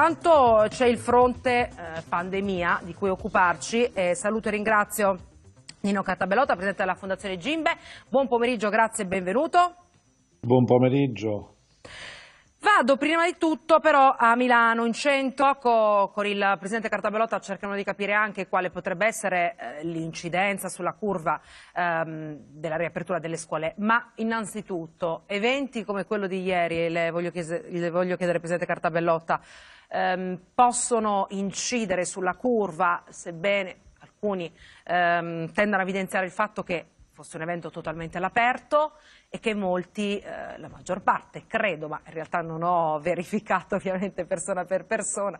Intanto c'è il fronte eh, pandemia di cui occuparci. Eh, saluto e ringrazio Nino Cattabellotta, Presidente della Fondazione Gimbe. Buon pomeriggio, grazie e benvenuto. Buon pomeriggio. Vado prima di tutto però a Milano, in centro, con il presidente Cartabellotta cercano di capire anche quale potrebbe essere eh, l'incidenza sulla curva ehm, della riapertura delle scuole, ma innanzitutto eventi come quello di ieri, le voglio, chiese, le voglio chiedere presidente Cartabellotta, ehm, possono incidere sulla curva, sebbene alcuni ehm, tendano a evidenziare il fatto che fosse un evento totalmente all'aperto, e che molti, eh, la maggior parte, credo, ma in realtà non ho verificato ovviamente persona per persona,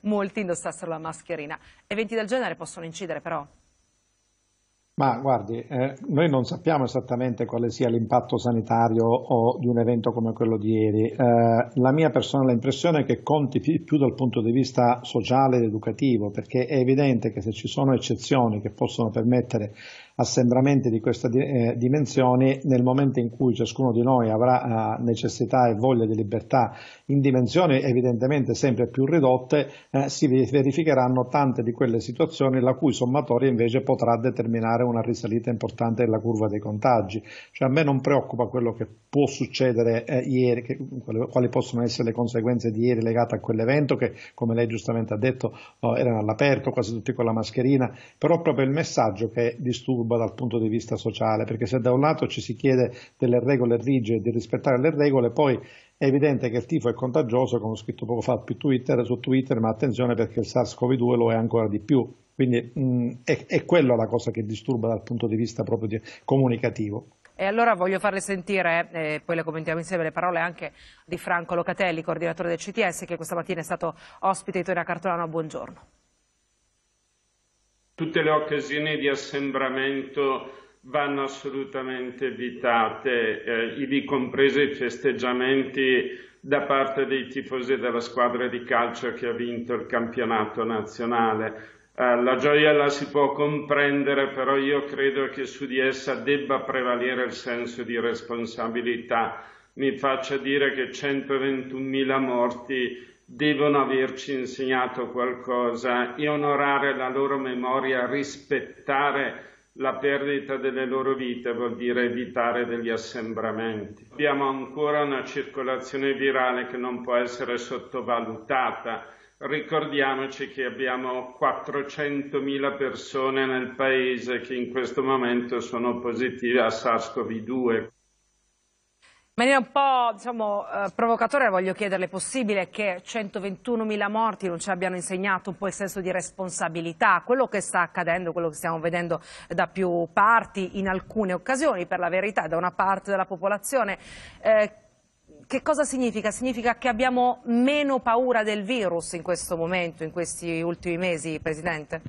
molti indossassero la mascherina. Eventi del genere possono incidere però ma guardi, eh, noi non sappiamo esattamente quale sia l'impatto sanitario o di un evento come quello di ieri. Eh, la mia personale impressione è che conti più dal punto di vista sociale ed educativo, perché è evidente che se ci sono eccezioni che possono permettere assembramenti di queste eh, dimensioni, nel momento in cui ciascuno di noi avrà eh, necessità e voglia di libertà in dimensioni evidentemente sempre più ridotte, eh, si verificheranno tante di quelle situazioni la cui sommatoria invece potrà determinare una risalita importante della curva dei contagi. Cioè, a me non preoccupa quello che può succedere eh, ieri, che, quali possono essere le conseguenze di ieri legate a quell'evento che, come lei giustamente ha detto, eh, oh, erano all'aperto, quasi tutti con la mascherina, però proprio il messaggio che disturba dal punto di vista sociale, perché se da un lato ci si chiede delle regole rigide, di rispettare le regole, poi è evidente che il tifo è contagioso, come ho scritto poco fa su Twitter, su Twitter ma attenzione perché il SARS-CoV-2 lo è ancora di più quindi mh, mm, è, è quella la cosa che disturba dal punto di vista proprio di, comunicativo. E allora voglio farle sentire, eh, poi le commentiamo insieme le parole anche di Franco Locatelli, coordinatore del CTS, che questa mattina è stato ospite di Torino Cartolano. Buongiorno. Tutte le occasioni di assembramento vanno assolutamente evitate, eh, ivi comprese i festeggiamenti da parte dei tifosi della squadra di calcio che ha vinto il campionato nazionale. Eh, la gioia la si può comprendere, però io credo che su di essa debba prevalere il senso di responsabilità. Mi faccia dire che 121.000 morti devono averci insegnato qualcosa e onorare la loro memoria, rispettare la perdita delle loro vite vuol dire evitare degli assembramenti. Abbiamo ancora una circolazione virale che non può essere sottovalutata Ricordiamoci che abbiamo 400.000 persone nel paese che in questo momento sono positive a SARS-CoV-2. In maniera un po' diciamo, eh, provocatoria voglio chiederle, è possibile che 121.000 morti non ci abbiano insegnato un po' il senso di responsabilità? Quello che sta accadendo, quello che stiamo vedendo da più parti in alcune occasioni, per la verità, da una parte della popolazione, eh, che cosa significa? Significa che abbiamo meno paura del virus in questo momento, in questi ultimi mesi, Presidente?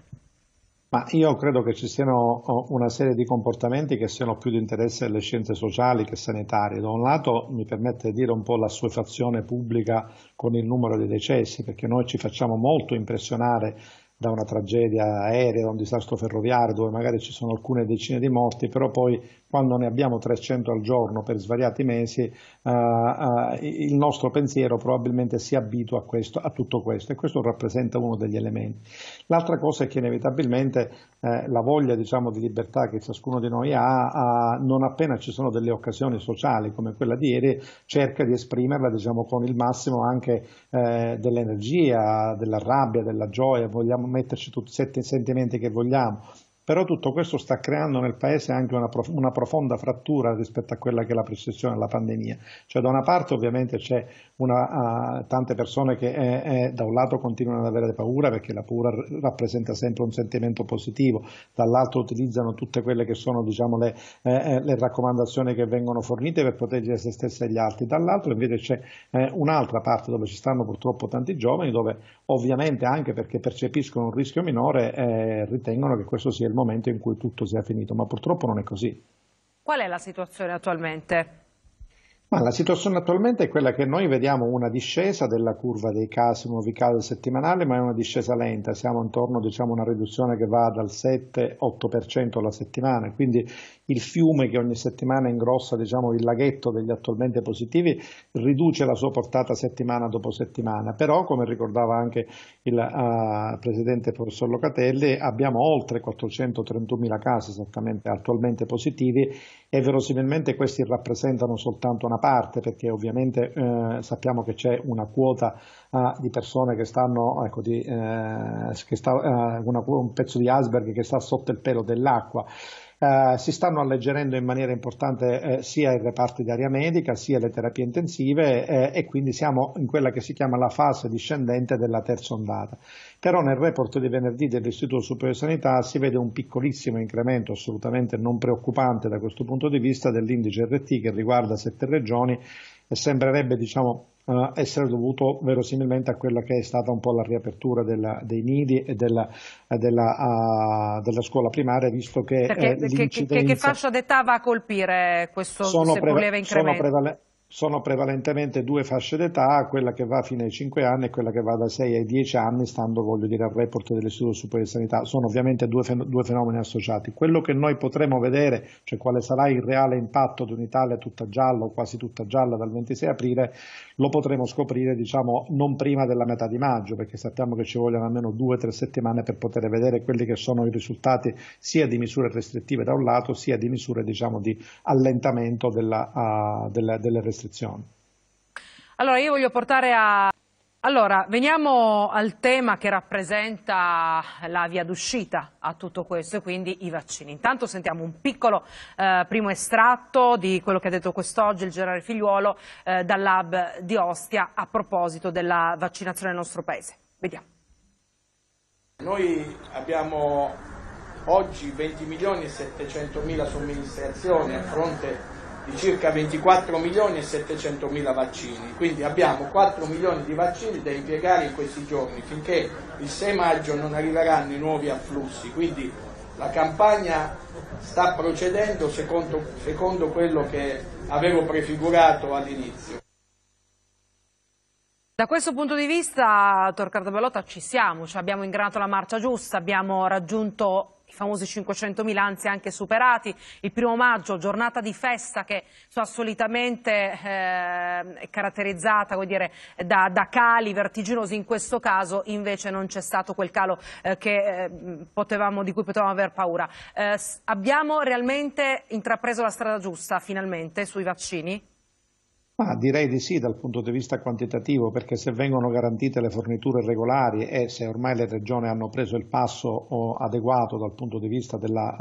Ma io credo che ci siano oh, una serie di comportamenti che siano più di interesse delle scienze sociali che sanitarie. Da un lato mi permette di dire un po' l'assuefazione pubblica con il numero dei decessi, perché noi ci facciamo molto impressionare da una tragedia aerea, da un disastro ferroviario, dove magari ci sono alcune decine di morti, però poi quando ne abbiamo 300 al giorno per svariati mesi, eh, eh, il nostro pensiero probabilmente si abitua a, questo, a, tutto questo e questo rappresenta uno degli elementi. L'altra cosa è che inevitabilmente eh, la voglia diciamo, di libertà che ciascuno di noi ha, ha, non appena ci sono delle occasioni sociali come quella di ieri, cerca di esprimerla diciamo, con il massimo anche eh, dell'energia, della rabbia, della gioia, vogliamo metterci tutti i sentimenti che vogliamo però tutto questo sta creando nel Paese anche una, prof una profonda frattura rispetto a quella che è la percezione della pandemia. Cioè da una parte ovviamente c'è uh, tante persone che eh, eh, da un lato continuano ad avere paura perché la paura rappresenta sempre un sentimento positivo, dall'altro utilizzano tutte quelle che sono diciamo, le, eh, eh le, raccomandazioni che vengono fornite per proteggere se stesse e gli altri, dall'altro invece c'è eh, un'altra parte dove ci stanno purtroppo tanti giovani dove ovviamente anche perché percepiscono un rischio minore, eh, ritengono che questo sia il momento in cui tutto sia finito, ma purtroppo non è così. Qual è la situazione attualmente? Ma la situazione attualmente è quella che noi vediamo una discesa della curva dei casi, nuovi casi settimanali, ma è una discesa lenta, siamo intorno diciamo, a una riduzione che va dal 7-8% alla settimana, quindi il fiume che ogni settimana ingrossa diciamo, il laghetto degli attualmente positivi riduce la sua portata settimana dopo settimana, però come ricordava anche il uh, Presidente Professor Locatelli abbiamo oltre 431.000 casi esattamente attualmente positivi e verosimilmente questi rappresentano soltanto una parte, perché ovviamente eh, sappiamo che c'è una quota eh, di persone che stanno, ecco, di, eh, che sta, eh, una, un pezzo di iceberg che sta sotto il pelo dell'acqua eh, si stanno alleggerendo in maniera importante eh, sia i reparti di area medica sia le terapie intensive eh, e quindi siamo in quella che si chiama la fase discendente della terza ondata. Però nel report di venerdì dell'Istituto Superiore di Sanità si vede un piccolissimo incremento assolutamente non preoccupante da questo punto di vista dell'indice RT che riguarda sette regioni e sembrerebbe diciamo, uh, essere dovuto verosimilmente a quella che è stata un po' la riapertura della, dei nidi e della, della, uh, della, scuola primaria, visto che... Perché, eh, che, che, che fascia d'età va a colpire questo, sono se preva- incremento? Sono prevale- sono prevalentemente due fasce d'età, quella che va fino ai 5 anni e quella che va da 6 ai 10 anni, stando voglio dire al report dell'Istituto Superiore di Sanità, sono ovviamente due, fen- due fenomeni associati. Quello che noi potremo vedere, cioè quale sarà il reale impatto di un'Italia tutta gialla o quasi tutta gialla dal 26 aprile, lo potremo scoprire diciamo non prima della metà di maggio, perché sappiamo che ci vogliono almeno due o tre settimane per poter vedere quelli che sono i risultati sia di misure restrittive da un lato, sia di misure diciamo di allentamento della, uh, della, delle restrizioni istruzione. Allora, io voglio portare a... Allora, veniamo al tema che rappresenta la via d'uscita a tutto questo e quindi i vaccini. Intanto sentiamo un piccolo eh, primo estratto di quello che ha detto quest'oggi il generale Figliuolo eh, dal lab di Ostia a proposito della vaccinazione nel nostro paese. Vediamo. Noi abbiamo oggi 20 milioni e 700 mila somministrazioni a fronte di circa 24 milioni e 700 mila vaccini, quindi abbiamo 4 milioni di vaccini da impiegare in questi giorni finché il 6 maggio non arriveranno i nuovi afflussi, quindi la campagna sta procedendo secondo, secondo quello che avevo prefigurato all'inizio. Da questo punto di vista, Torcardo Bellotta, ci siamo, cioè abbiamo ingranato la marcia giusta, abbiamo raggiunto i famosi 500.000 anzi anche superati, il primo maggio, giornata di festa che so, solitamente eh, è caratterizzata dire, da, da, cali vertiginosi, in questo caso invece non c'è stato quel calo eh, che, eh, potevamo, di cui potevamo aver paura. Eh, abbiamo realmente intrapreso la strada giusta finalmente sui vaccini? Ma direi di sì dal punto di vista quantitativo, perché se vengono garantite le forniture regolari e se ormai le regioni hanno preso il passo adeguato dal punto di vista della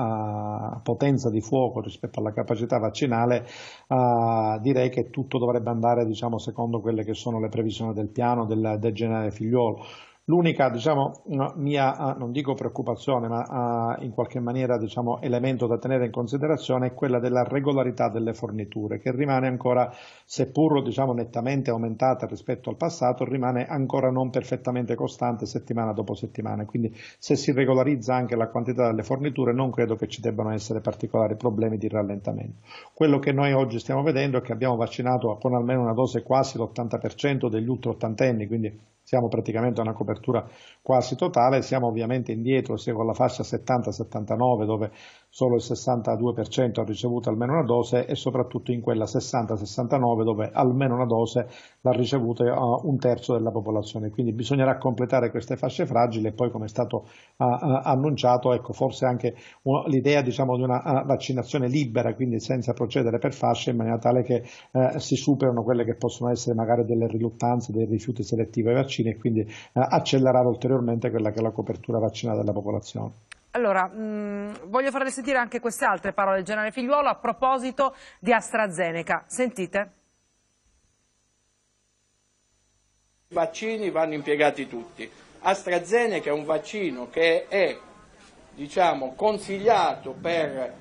uh, potenza di fuoco rispetto alla capacità vaccinale, uh, direi che tutto dovrebbe andare diciamo, secondo quelle che sono le previsioni del piano del, del generale figliolo. L'unica diciamo, mia, ah, non dico preoccupazione, ma ah, in qualche maniera diciamo, elemento da tenere in considerazione è quella della regolarità delle forniture, che rimane ancora, seppur diciamo, nettamente aumentata rispetto al passato, rimane ancora non perfettamente costante settimana dopo settimana. Quindi se si regolarizza anche la quantità delle forniture non credo che ci debbano essere particolari problemi di rallentamento. Quello che noi oggi stiamo vedendo è che abbiamo vaccinato con almeno una dose quasi l'80% degli ultra ottantenni, quindi siamo praticamente a una copertura quasi totale, siamo ovviamente indietro sia con la fascia 70-79 dove solo il 62% ha ricevuto almeno una dose e soprattutto in quella 60-69 dove almeno una dose l'ha ricevuta eh, un terzo della popolazione. Quindi bisognerà completare queste fasce fragili e poi come è stato eh, eh, annunciato, ecco, forse anche l'idea diciamo, di una vaccinazione libera, quindi senza procedere per fasce in maniera tale che eh, si superano quelle che possono essere magari delle riluttanze, dei rifiuti selettivi ai vaccini e quindi eh, accelerare ulteriormente quella che è la copertura vaccinale della popolazione. Allora, mh, mm, voglio farle sentire anche queste altre parole del generale Figliuolo a proposito di AstraZeneca. Sentite. I vaccini vanno impiegati tutti. AstraZeneca è un vaccino che è diciamo, consigliato per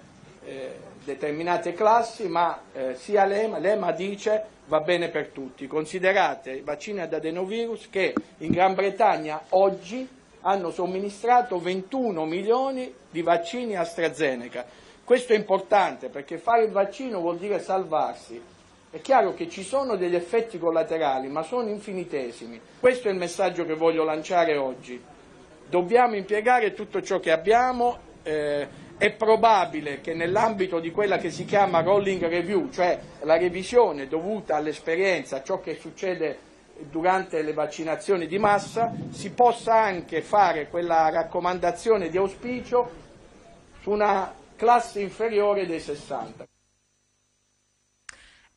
eh, determinate classi, ma eh, sia l'EMA, l'EMA dice va bene per tutti. Considerate i vaccini ad adenovirus che in Gran Bretagna oggi hanno somministrato 21 milioni di vaccini AstraZeneca. Questo è importante perché fare il vaccino vuol dire salvarsi. È chiaro che ci sono degli effetti collaterali, ma sono infinitesimi. Questo è il messaggio che voglio lanciare oggi. Dobbiamo impiegare tutto ciò che abbiamo. Eh, è probabile che nell'ambito di quella che si chiama rolling review, cioè la revisione dovuta all'esperienza, a ciò che succede durante le vaccinazioni di massa si possa anche fare quella raccomandazione di auspicio su una classe inferiore dei 60.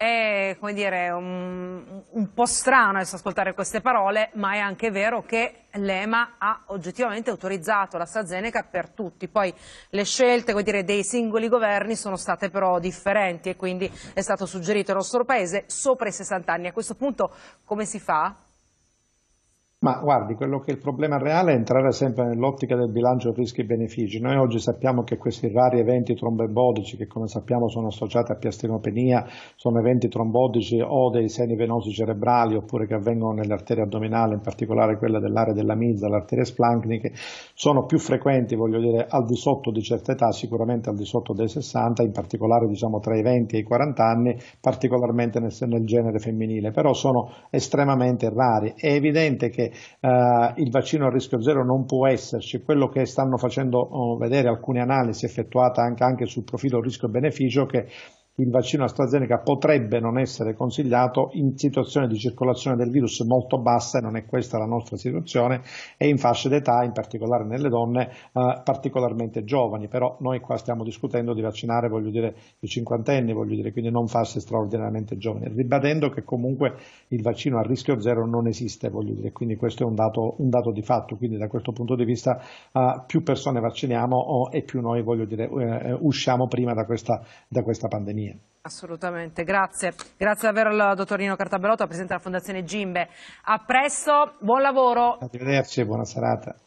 È dire, un, un, po' strano adesso ascoltare queste parole, ma è anche vero che l'EMA ha oggettivamente autorizzato l'AstraZeneca per tutti. Poi le scelte dire, dei singoli governi sono state però differenti e quindi è stato suggerito al nostro Paese sopra i 60 anni. A questo punto come si fa? Ma guardi, quello che è il problema reale è entrare sempre nell'ottica del bilancio rischi-benefici. Noi oggi sappiamo che questi rari eventi trombembodici, che come sappiamo sono associati a piastinopenia, sono eventi trombotici o dei seni venosi cerebrali oppure che avvengono nell'arteria addominale, in particolare quella dell'area della mizza, l'arteria arterie splancniche, sono più frequenti, voglio dire, al di sotto di certa età, sicuramente al di sotto dei 60, in particolare diciamo tra i 20 e i 40 anni, particolarmente nel, nel genere femminile, però sono estremamente rari. È evidente che eh, il vaccino a rischio zero non può esserci, quello che stanno facendo oh, vedere alcune analisi effettuate anche, anche sul profilo rischio-beneficio che il vaccino AstraZeneca potrebbe non essere consigliato in situazioni di circolazione del virus molto bassa e non è questa la nostra situazione e in fasce d'età, in particolare nelle donne, eh, particolarmente giovani, però noi qua stiamo discutendo di vaccinare, voglio dire, i cinquantenni, voglio dire, quindi non fasce straordinariamente giovani, ribadendo che comunque il vaccino a rischio zero non esiste, voglio dire, quindi questo è un dato, un dato di fatto, quindi da questo punto di vista eh, più persone vacciniamo oh, e più noi, voglio dire, eh, usciamo prima da questa, da questa pandemia economia. Assolutamente, grazie. Grazie davvero al dottorino Cartabellotto, presidente della Fondazione Gimbe. A presto, buon lavoro. Arrivederci, buona serata.